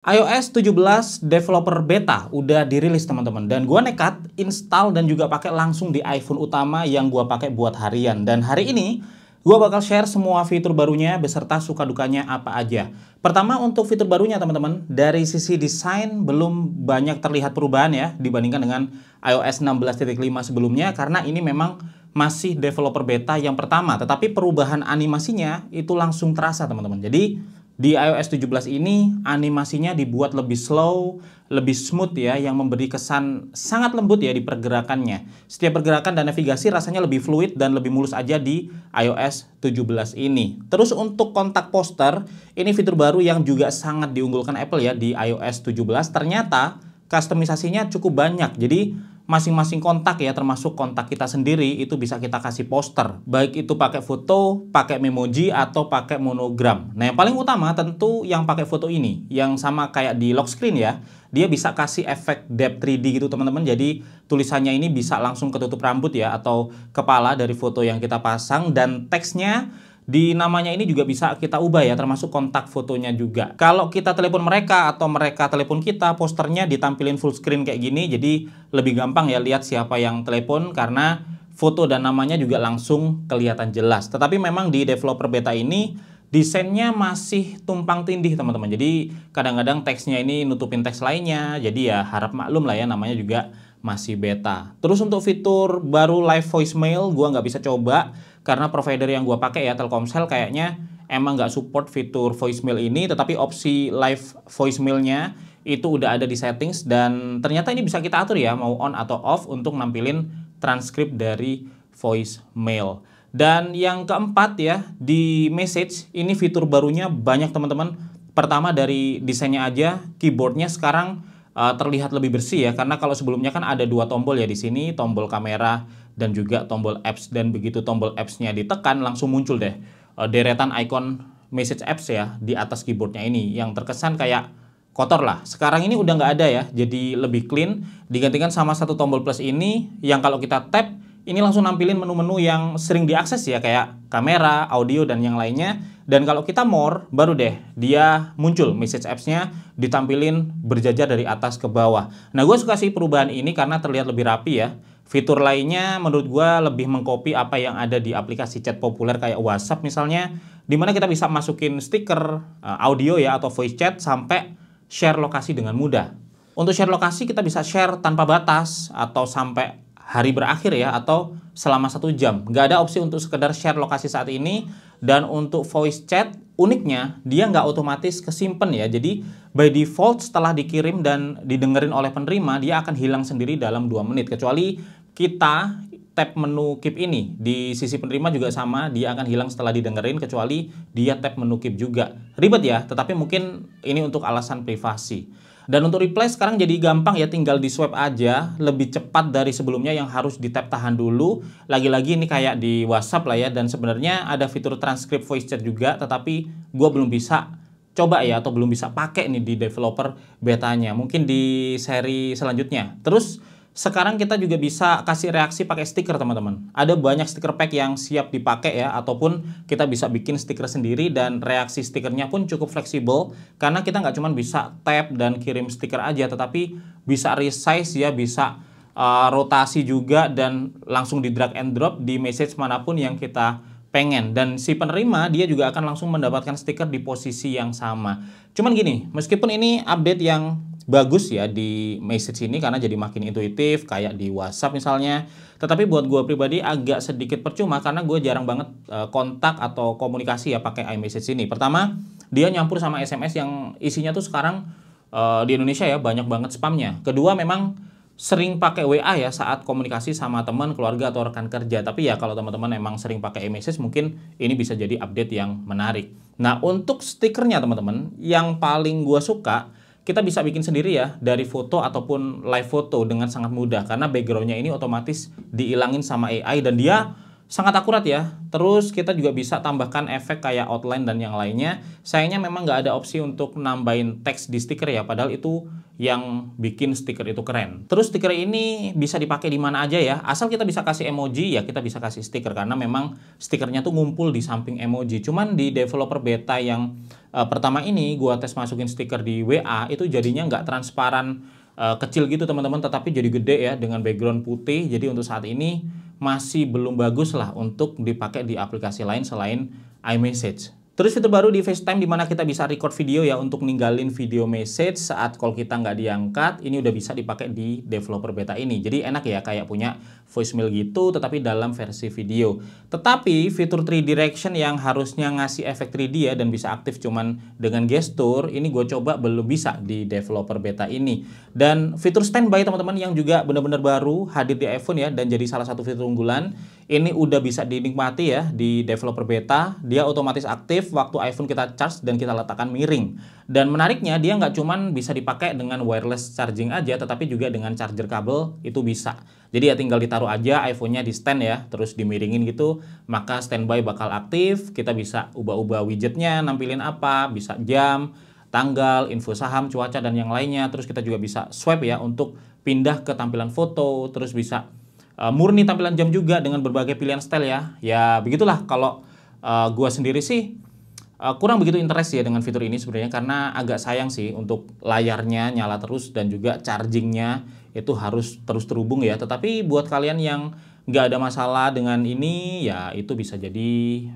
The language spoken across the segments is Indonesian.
iOS 17 developer beta udah dirilis teman-teman dan gua nekat install dan juga pakai langsung di iPhone utama yang gua pakai buat harian dan hari ini gua bakal share semua fitur barunya beserta suka dukanya apa aja. Pertama untuk fitur barunya teman-teman, dari sisi desain belum banyak terlihat perubahan ya dibandingkan dengan iOS 16.5 sebelumnya karena ini memang masih developer beta yang pertama, tetapi perubahan animasinya itu langsung terasa teman-teman. Jadi di iOS 17 ini animasinya dibuat lebih slow, lebih smooth ya yang memberi kesan sangat lembut ya di pergerakannya. Setiap pergerakan dan navigasi rasanya lebih fluid dan lebih mulus aja di iOS 17 ini. Terus untuk kontak poster, ini fitur baru yang juga sangat diunggulkan Apple ya di iOS 17. Ternyata kustomisasinya cukup banyak. Jadi masing-masing kontak ya termasuk kontak kita sendiri itu bisa kita kasih poster baik itu pakai foto, pakai memoji atau pakai monogram. Nah, yang paling utama tentu yang pakai foto ini yang sama kayak di lock screen ya. Dia bisa kasih efek depth 3D gitu teman-teman. Jadi tulisannya ini bisa langsung ketutup rambut ya atau kepala dari foto yang kita pasang dan teksnya di namanya ini juga bisa kita ubah ya, termasuk kontak fotonya juga. Kalau kita telepon mereka atau mereka telepon kita, posternya ditampilin full screen kayak gini, jadi lebih gampang ya lihat siapa yang telepon karena foto dan namanya juga langsung kelihatan jelas. Tetapi memang di developer beta ini desainnya masih tumpang tindih teman-teman. Jadi kadang-kadang teksnya ini nutupin teks lainnya. Jadi ya harap maklum lah ya namanya juga masih beta. Terus untuk fitur baru live voicemail gua nggak bisa coba karena provider yang gue pakai ya Telkomsel kayaknya emang nggak support fitur voicemail ini tetapi opsi live voicemailnya itu udah ada di settings dan ternyata ini bisa kita atur ya mau on atau off untuk nampilin transkrip dari voicemail. Dan yang keempat ya di message ini fitur barunya banyak teman-teman. Pertama dari desainnya aja keyboardnya sekarang uh, terlihat lebih bersih ya karena kalau sebelumnya kan ada dua tombol ya di sini tombol kamera dan juga tombol apps dan begitu tombol apps-nya ditekan langsung muncul deh eh, deretan icon message apps ya di atas keyboardnya ini yang terkesan kayak kotor lah. Sekarang ini udah nggak ada ya, jadi lebih clean. Digantikan sama satu tombol plus ini yang kalau kita tap ini langsung nampilin menu-menu yang sering diakses ya kayak kamera, audio dan yang lainnya. Dan kalau kita more baru deh dia muncul message appsnya ditampilin berjajar dari atas ke bawah. Nah gue suka sih perubahan ini karena terlihat lebih rapi ya Fitur lainnya menurut gue lebih mengcopy apa yang ada di aplikasi chat populer kayak WhatsApp misalnya, di mana kita bisa masukin stiker, eh, audio ya atau voice chat sampai share lokasi dengan mudah. Untuk share lokasi kita bisa share tanpa batas atau sampai hari berakhir ya atau selama satu jam. Nggak ada opsi untuk sekedar share lokasi saat ini dan untuk voice chat uniknya dia nggak otomatis kesimpan ya. Jadi by default setelah dikirim dan didengerin oleh penerima dia akan hilang sendiri dalam dua menit kecuali kita tap menu keep ini di sisi penerima juga sama dia akan hilang setelah didengerin kecuali dia tap menu keep juga ribet ya tetapi mungkin ini untuk alasan privasi dan untuk reply sekarang jadi gampang ya tinggal di swipe aja lebih cepat dari sebelumnya yang harus di tap tahan dulu. Lagi-lagi ini kayak di WhatsApp lah ya dan sebenarnya ada fitur transcript voice chat juga tetapi gue belum bisa coba ya atau belum bisa pakai nih di developer betanya. Mungkin di seri selanjutnya. Terus sekarang kita juga bisa kasih reaksi pakai stiker teman-teman. Ada banyak stiker pack yang siap dipakai ya, ataupun kita bisa bikin stiker sendiri dan reaksi stikernya pun cukup fleksibel. Karena kita nggak cuma bisa tap dan kirim stiker aja, tetapi bisa resize ya, bisa uh, rotasi juga dan langsung di drag and drop di message manapun yang kita pengen dan si penerima dia juga akan langsung mendapatkan stiker di posisi yang sama. Cuman gini, meskipun ini update yang bagus ya di message ini karena jadi makin intuitif kayak di WhatsApp misalnya. Tetapi buat gue pribadi agak sedikit percuma karena gue jarang banget eh, kontak atau komunikasi ya pakai iMessage ini. Pertama, dia nyampur sama SMS yang isinya tuh sekarang eh, di Indonesia ya banyak banget spamnya. Kedua memang sering pakai WA ya saat komunikasi sama teman, keluarga atau rekan kerja. Tapi ya kalau teman-teman emang sering pakai iMessage mungkin ini bisa jadi update yang menarik. Nah, untuk stikernya teman-teman, yang paling gue suka kita bisa bikin sendiri ya dari foto ataupun live foto dengan sangat mudah karena backgroundnya ini otomatis dihilangin sama AI dan dia sangat akurat ya. Terus kita juga bisa tambahkan efek kayak outline dan yang lainnya. Sayangnya memang nggak ada opsi untuk nambahin teks di stiker ya, padahal itu yang bikin stiker itu keren. Terus stiker ini bisa dipakai di mana aja ya. Asal kita bisa kasih emoji ya kita bisa kasih stiker karena memang stikernya tuh ngumpul di samping emoji. Cuman di developer beta yang uh, pertama ini gua tes masukin stiker di WA itu jadinya nggak transparan uh, kecil gitu teman-teman tetapi jadi gede ya dengan background putih. Jadi untuk saat ini masih belum bagus lah untuk dipakai di aplikasi lain selain iMessage. Terus fitur baru di FaceTime di mana kita bisa record video ya untuk ninggalin video message saat call kita nggak diangkat. Ini udah bisa dipakai di developer beta ini. Jadi enak ya kayak punya voicemail gitu tetapi dalam versi video. Tetapi fitur 3 direction yang harusnya ngasih efek 3D ya dan bisa aktif cuman dengan gestur ini gue coba belum bisa di developer beta ini. Dan fitur standby teman-teman yang juga benar-benar baru hadir di iPhone ya dan jadi salah satu fitur unggulan ini udah bisa dinikmati ya di developer beta. Dia otomatis aktif waktu iPhone kita charge dan kita letakkan miring. Dan menariknya dia nggak cuman bisa dipakai dengan wireless charging aja tetapi juga dengan charger kabel itu bisa. Jadi ya tinggal ditaruh aja iPhone-nya di stand ya, terus dimiringin gitu, maka standby bakal aktif, kita bisa ubah-ubah widgetnya, nampilin apa, bisa jam, tanggal, info saham, cuaca, dan yang lainnya. Terus kita juga bisa swipe ya untuk pindah ke tampilan foto, terus bisa uh, murni tampilan jam juga dengan berbagai pilihan style ya. Ya begitulah kalau uh, gua sendiri sih e, kurang begitu interest ya dengan fitur ini sebenarnya karena agak sayang sih untuk layarnya nyala terus dan juga chargingnya itu harus terus terhubung ya. Tetapi buat kalian yang nggak ada masalah dengan ini, ya itu bisa jadi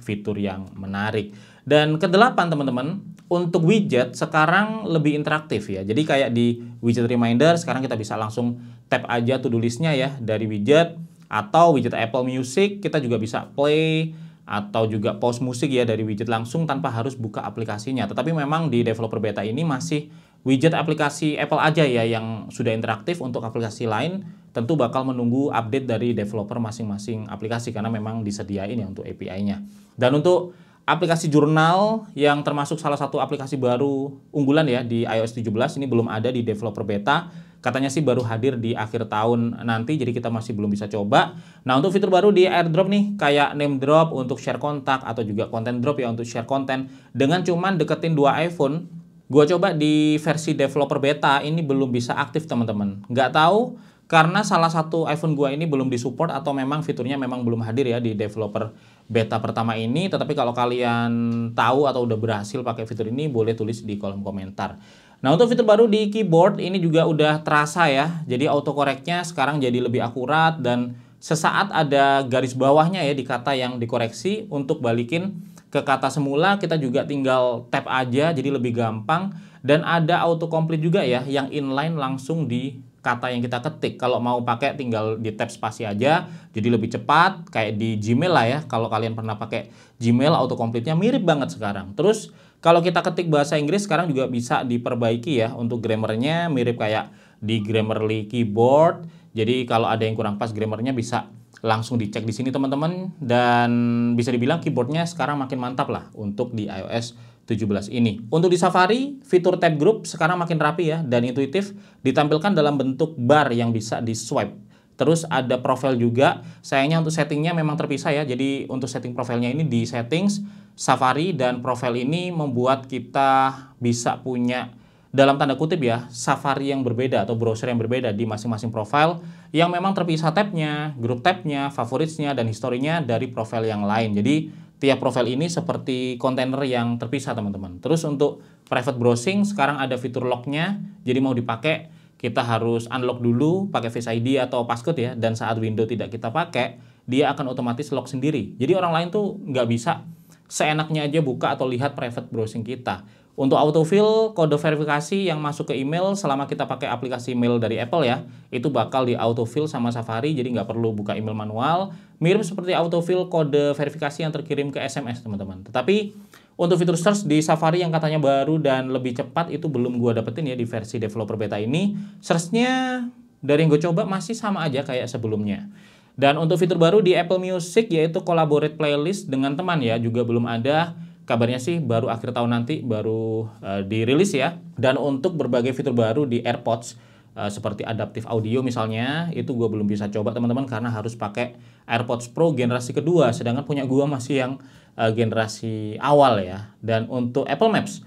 fitur yang menarik. Dan kedelapan teman-teman, untuk widget sekarang lebih interaktif ya. Jadi kayak di widget reminder, sekarang kita bisa langsung tap aja to-do listnya ya dari widget. Atau widget Apple Music, kita juga bisa play atau juga post musik ya dari widget langsung tanpa harus buka aplikasinya. Tetapi memang di developer beta ini masih widget aplikasi Apple aja ya yang sudah interaktif untuk aplikasi lain tentu bakal menunggu update dari developer masing-masing aplikasi karena memang disediain ya untuk API-nya. Dan untuk aplikasi jurnal yang termasuk salah satu aplikasi baru unggulan ya di iOS 17 ini belum ada di developer beta. Katanya sih baru hadir di akhir tahun nanti jadi kita masih belum bisa coba. Nah, untuk fitur baru di AirDrop nih kayak name drop untuk share kontak atau juga konten drop ya untuk share konten dengan cuman deketin dua iPhone Gua coba di versi developer beta ini belum bisa aktif teman-teman. Nggak tahu karena salah satu iPhone gua ini belum disupport atau memang fiturnya memang belum hadir ya di developer beta pertama ini. Tetapi kalau kalian tahu atau udah berhasil pakai fitur ini boleh tulis di kolom komentar. Nah untuk fitur baru di keyboard ini juga udah terasa ya. Jadi autocorrectnya sekarang jadi lebih akurat dan sesaat ada garis bawahnya ya di kata yang dikoreksi untuk balikin ke kata semula kita juga tinggal tap aja jadi lebih gampang dan ada auto complete juga ya yang inline langsung di kata yang kita ketik kalau mau pakai tinggal di tap spasi aja jadi lebih cepat kayak di Gmail lah ya kalau kalian pernah pakai Gmail auto complete nya mirip banget sekarang terus kalau kita ketik bahasa Inggris sekarang juga bisa diperbaiki ya untuk grammarnya mirip kayak di Grammarly keyboard jadi kalau ada yang kurang pas grammarnya bisa langsung dicek di sini teman-teman dan bisa dibilang keyboardnya sekarang makin mantap lah untuk di iOS 17 ini. Untuk di Safari, fitur tab group sekarang makin rapi ya dan intuitif ditampilkan dalam bentuk bar yang bisa di swipe. Terus ada profile juga, sayangnya untuk settingnya memang terpisah ya. Jadi untuk setting profilnya ini di settings, Safari dan profile ini membuat kita bisa punya dalam tanda kutip ya safari yang berbeda atau browser yang berbeda di masing-masing profile yang memang terpisah tabnya, grup tabnya, favoritnya dan historinya dari profile yang lain. Jadi tiap profile ini seperti kontainer yang terpisah teman-teman. Terus untuk private browsing sekarang ada fitur locknya, jadi mau dipakai kita harus unlock dulu pakai Face ID atau password ya dan saat window tidak kita pakai dia akan otomatis lock sendiri. Jadi orang lain tuh nggak bisa seenaknya aja buka atau lihat private browsing kita. Untuk autofill kode verifikasi yang masuk ke email selama kita pakai aplikasi email dari Apple ya, itu bakal di autofill sama Safari jadi nggak perlu buka email manual. Mirip seperti autofill kode verifikasi yang terkirim ke SMS teman-teman. Tetapi untuk fitur search di Safari yang katanya baru dan lebih cepat itu belum gua dapetin ya di versi developer beta ini. Searchnya dari yang gue coba masih sama aja kayak sebelumnya. Dan untuk fitur baru di Apple Music yaitu collaborate playlist dengan teman ya juga belum ada kabarnya sih baru akhir tahun nanti baru uh, dirilis ya. Dan untuk berbagai fitur baru di AirPods uh, seperti adaptive audio misalnya, itu gue belum bisa coba teman-teman karena harus pakai AirPods Pro generasi kedua, sedangkan punya gue masih yang uh, generasi awal ya. Dan untuk Apple Maps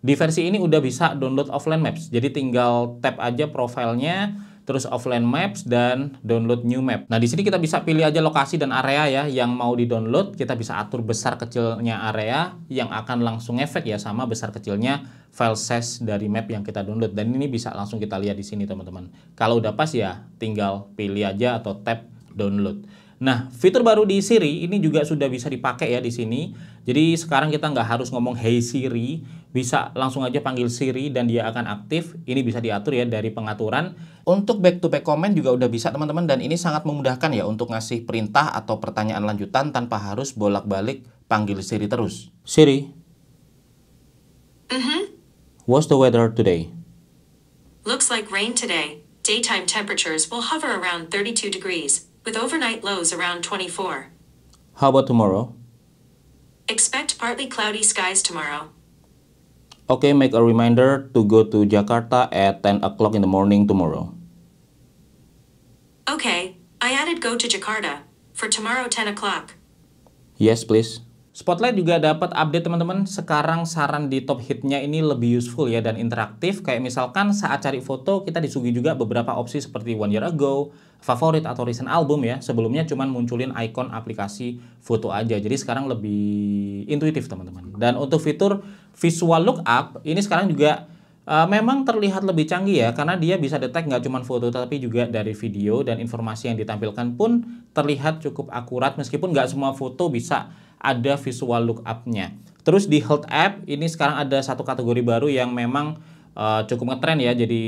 di versi ini udah bisa download offline maps. Jadi tinggal tap aja profilnya terus offline maps dan download new map. Nah, di sini kita bisa pilih aja lokasi dan area ya yang mau di-download, kita bisa atur besar kecilnya area yang akan langsung efek ya sama besar kecilnya file size dari map yang kita download dan ini bisa langsung kita lihat di sini teman-teman. Kalau udah pas ya tinggal pilih aja atau tap download. Nah, fitur baru di Siri ini juga sudah bisa dipakai ya di sini. Jadi sekarang kita nggak harus ngomong Hey Siri, bisa langsung aja panggil Siri dan dia akan aktif. Ini bisa diatur ya dari pengaturan. Untuk back to back comment juga udah bisa teman-teman dan ini sangat memudahkan ya untuk ngasih perintah atau pertanyaan lanjutan tanpa harus bolak-balik panggil Siri terus. Siri. Uh mm-hmm. huh. What's the weather today? Looks like rain today. Daytime temperatures will hover around 32 degrees. with overnight lows around 24. How about tomorrow? Expect partly cloudy skies tomorrow. Okay, make a reminder to go to Jakarta at 10 o'clock in the morning tomorrow. Okay, I added go to Jakarta for tomorrow 10 o'clock. Yes, please. Spotlight juga dapat update teman-teman. Sekarang saran di top hitnya ini lebih useful ya dan interaktif. Kayak misalkan saat cari foto kita disugi juga beberapa opsi seperti one year ago, favorit atau recent album ya. Sebelumnya cuma munculin icon aplikasi foto aja. Jadi sekarang lebih intuitif teman-teman. Dan untuk fitur visual look up ini sekarang juga Uh, memang terlihat lebih canggih ya karena dia bisa detect nggak cuma foto tapi juga dari video dan informasi yang ditampilkan pun terlihat cukup akurat meskipun nggak semua foto bisa ada visual lookup-nya. Terus di health app ini sekarang ada satu kategori baru yang memang uh, cukup ngetrend ya jadi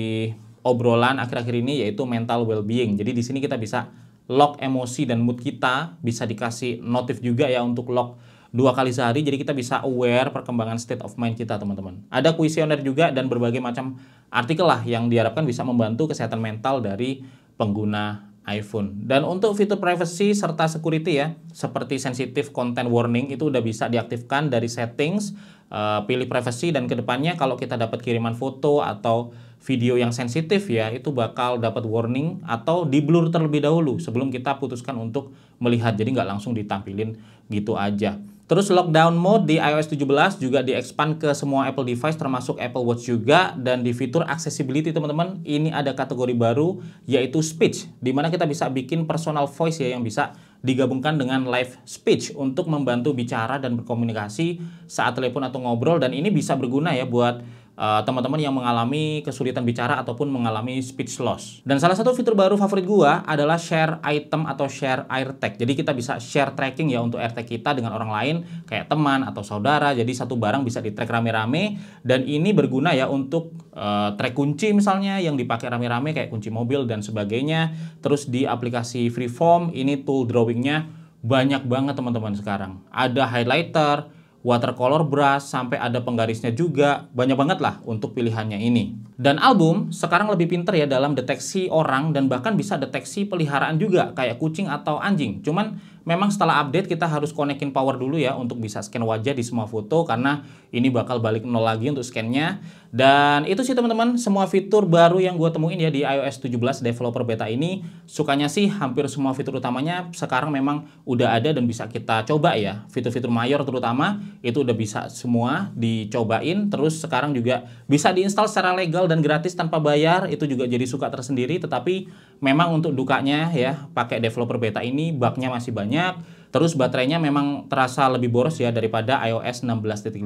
obrolan akhir-akhir ini yaitu mental well-being. Jadi di sini kita bisa lock emosi dan mood kita, bisa dikasih notif juga ya untuk lock dua kali sehari jadi kita bisa aware perkembangan state of mind kita teman-teman. Ada kuesioner juga dan berbagai macam artikel lah yang diharapkan bisa membantu kesehatan mental dari pengguna iPhone. Dan untuk fitur privacy serta security ya, seperti sensitive content warning itu udah bisa diaktifkan dari settings, uh, pilih privacy dan kedepannya kalau kita dapat kiriman foto atau video yang sensitif ya, itu bakal dapat warning atau di blur terlebih dahulu sebelum kita putuskan untuk melihat. Jadi nggak langsung ditampilin gitu aja. Terus lockdown mode di iOS 17 juga di-expand ke semua Apple device termasuk Apple Watch juga dan di fitur accessibility teman-teman ini ada kategori baru yaitu speech di mana kita bisa bikin personal voice ya yang bisa digabungkan dengan live speech untuk membantu bicara dan berkomunikasi saat telepon atau ngobrol dan ini bisa berguna ya buat Eh, teman-teman uh, yang mengalami kesulitan bicara ataupun mengalami speech loss. Dan salah satu fitur baru favorit gua adalah share item atau share AirTag. Jadi kita bisa share tracking ya untuk AirTag kita dengan orang lain kayak teman atau saudara. Jadi satu barang bisa di-track rame-rame dan ini berguna ya untuk uh, track kunci misalnya yang dipakai rame-rame kayak kunci mobil dan sebagainya. Terus di aplikasi Freeform ini tool drawingnya banyak banget teman-teman sekarang. Ada highlighter, watercolor brush, sampai ada penggarisnya juga. Banyak banget lah untuk pilihannya ini. Dan album sekarang lebih pinter ya dalam deteksi orang dan bahkan bisa deteksi peliharaan juga kayak kucing atau anjing. Cuman memang setelah update kita harus konekin power dulu ya untuk bisa scan wajah di semua foto karena ini bakal balik nol lagi untuk scannya dan itu sih teman-teman semua fitur baru yang gue temuin ya di iOS 17 developer beta ini sukanya sih hampir semua fitur utamanya sekarang memang udah ada dan bisa kita coba ya fitur-fitur mayor terutama itu udah bisa semua dicobain terus sekarang juga bisa diinstal secara legal dan gratis tanpa bayar itu juga jadi suka tersendiri tetapi memang untuk dukanya ya pakai developer beta ini bugnya masih banyak banyak. Terus baterainya memang terasa lebih boros ya daripada iOS 16.5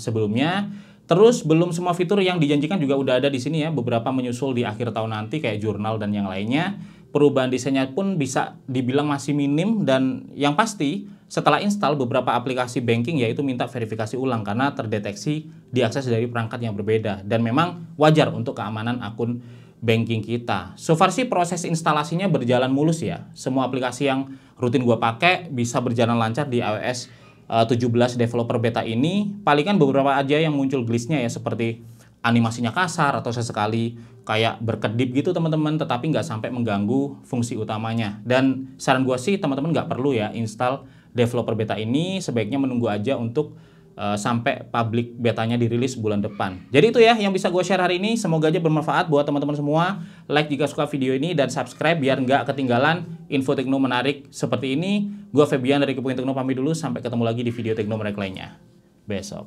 sebelumnya. Terus belum semua fitur yang dijanjikan juga udah ada di sini ya, beberapa menyusul di akhir tahun nanti kayak jurnal dan yang lainnya. Perubahan desainnya pun bisa dibilang masih minim dan yang pasti setelah install beberapa aplikasi banking yaitu minta verifikasi ulang karena terdeteksi diakses dari perangkat yang berbeda dan memang wajar untuk keamanan akun banking kita. So far sih proses instalasinya berjalan mulus ya. Semua aplikasi yang rutin gue pakai bisa berjalan lancar di iOS 17 eh, developer beta ini. Palingan beberapa aja yang muncul glitchnya ya seperti animasinya kasar atau sesekali kayak berkedip gitu teman-teman tetapi nggak sampai mengganggu fungsi utamanya dan saran gue sih teman-teman nggak perlu ya install developer beta ini sebaiknya menunggu aja untuk Eh, sampai publik betanya dirilis bulan depan. Jadi itu ya yang bisa gue share hari ini. Semoga aja bermanfaat buat teman-teman semua. Like jika suka video ini dan subscribe biar nggak ketinggalan info tekno menarik seperti ini. Gue Febian dari Kepungin Tekno pamit dulu. Sampai ketemu lagi di video tekno menarik lainnya besok.